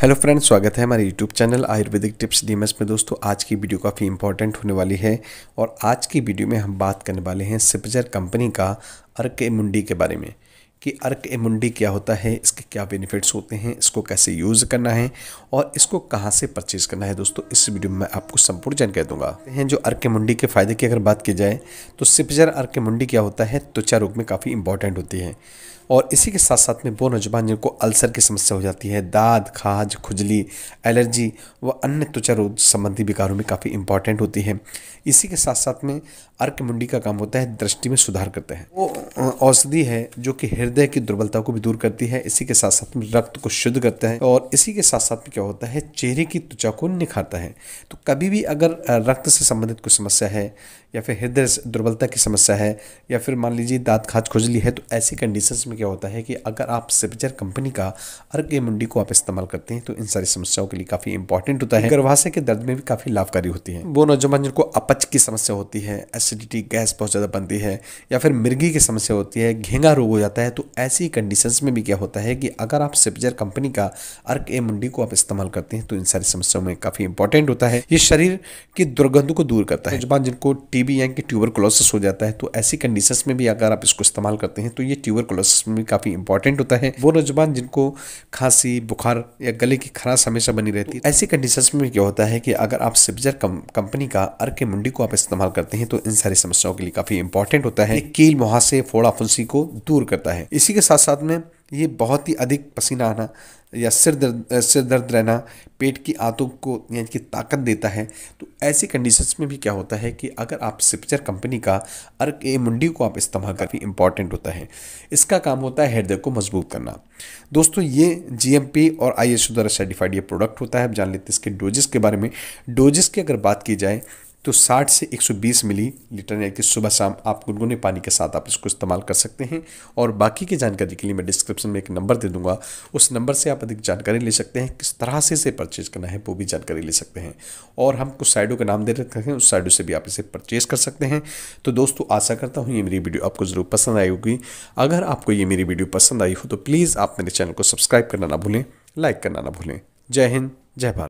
hello friends स्वागत है हमारे यूट्यूब चैनल आयुर्वेदिक टिप्स डीमस में दोस्तों आज की वीडियो काफ़ी इंपॉर्टेंट होने वाली है और आज की वीडियो में हम बात करने वाले हैं सिपजर कंपनी का अर्क एमुंडी के बारे में कि अर्क एमुंडी क्या होता है इसके क्या बेनिफिट्स होते हैं इसको कैसे यूज़ करना है और इसको कहाँ से परचेज़ करना है दोस्तों इस वीडियो में मैं आपको संपूर्ण जानकारी दूंगा हैं जो अर्क एमुंडी के फ़ायदे की अगर बात की जाए तो सिपजर अर्क एमुंडी क्या होता है त्वचा रोग में काफ़ी इंपॉर्टेंट होती है और इसी के साथ साथ में वो नौजवान जिनको अल्सर की समस्या हो जाती है दाद खाज खुजली एलर्जी व अन्य त्वचा रोग संबंधी विकारों में काफ़ी इंपॉर्टेंट होती है इसी के साथ साथ में अर्क मुंडी का काम होता है दृष्टि में सुधार करते हैं वो औषधि है जो कि हृदय की दुर्बलता को भी दूर करती है इसी के साथ साथ में रक्त को शुद्ध करता है और इसी के साथ साथ में क्या होता है चेहरे की त्वचा को निखारता है तो कभी भी अगर रक्त से संबंधित कोई समस्या है या फिर हृदय दुर्बलता की समस्या है या फिर मान लीजिए दाँत खाज खुजली है तो ऐसी कंडीशन में क्या होता है कि अगर आप सिपजर कंपनी का ए मंडी को आप इस्तेमाल करते हैं तो इन सारी समस्याओं के लिए काफ़ी इंपॉर्टेंट होता है गर्भाशय के दर्द में भी काफ़ी लाभकारी होती है वो नौजवान जिनको अपच की समस्या होती है एसिडिटी गैस बहुत ज़्यादा बनती है या फिर मिर्गी की समस्या होती है घेंगा रोग हो जाता है तो ऐसी कंडीशन में भी क्या होता है कि अगर आप सिपजर कंपनी का अर्क ए मंडी को आप इस्तेमाल करते हैं तो इन सारी समस्याओं में काफ़ी इंपॉर्टेंट होता है ये शरीर की दुर्गंध को दूर करता है नौजवान जिनको टीबी यानी कि ट्यूबरकुलोसिस हो जाता है तो ऐसी कंडीशन में भी अगर आप इसको इस्तेमाल करते हैं तो ये ट्यूबर भी काफ़ी इंपॉर्टेंट होता है वो नौजवान जिनको खांसी बुखार या गले की खराश हमेशा बनी रहती है ऐसी कंडीशन में क्या होता है कि अगर आप सिब्जर कंपनी का अर्क मुंडी को आप इस्तेमाल करते हैं तो इन सारी समस्याओं के लिए काफ़ी इंपॉर्टेंट होता है कील मुहासे फोड़ा फुंसी को दूर करता है इसी के साथ साथ में ये बहुत ही अधिक पसीना आना या सिर दर्द सिर दर्द रहना पेट की आंतों को यानी कि ताकत देता है तो ऐसी कंडीशंस में भी क्या होता है कि अगर आप सिपचर कंपनी का अर्क ए मुंडी को आप इस्तेमाल भी इम्पॉर्टेंट होता है इसका काम होता है हृदय को मजबूत करना दोस्तों ये जीएमपी और एस द्वारा सर्टिफाइड ये प्रोडक्ट होता है आप जान लेते हैं इसके डोजेस के बारे में डोजेस की अगर बात की जाए तो 60 से 120 मिली लीटर यानी कि सुबह शाम आप गुनगुने पानी के साथ आप इसको इस्तेमाल कर सकते हैं और बाकी की जानकारी के लिए मैं डिस्क्रिप्शन में एक नंबर दे दूंगा उस नंबर से आप अधिक जानकारी ले सकते हैं किस तरह से इसे परचेज करना है वो भी जानकारी ले सकते हैं और हम कुछ साइडों का नाम दे रखे हैं उस साइडों से भी आप इसे परचेज कर सकते हैं तो दोस्तों आशा करता हूँ ये मेरी वीडियो आपको ज़रूर पसंद आई होगी अगर आपको ये मेरी वीडियो पसंद आई हो तो प्लीज़ आप मेरे चैनल को सब्सक्राइब करना ना भूलें लाइक करना ना भूलें जय हिंद जय भारत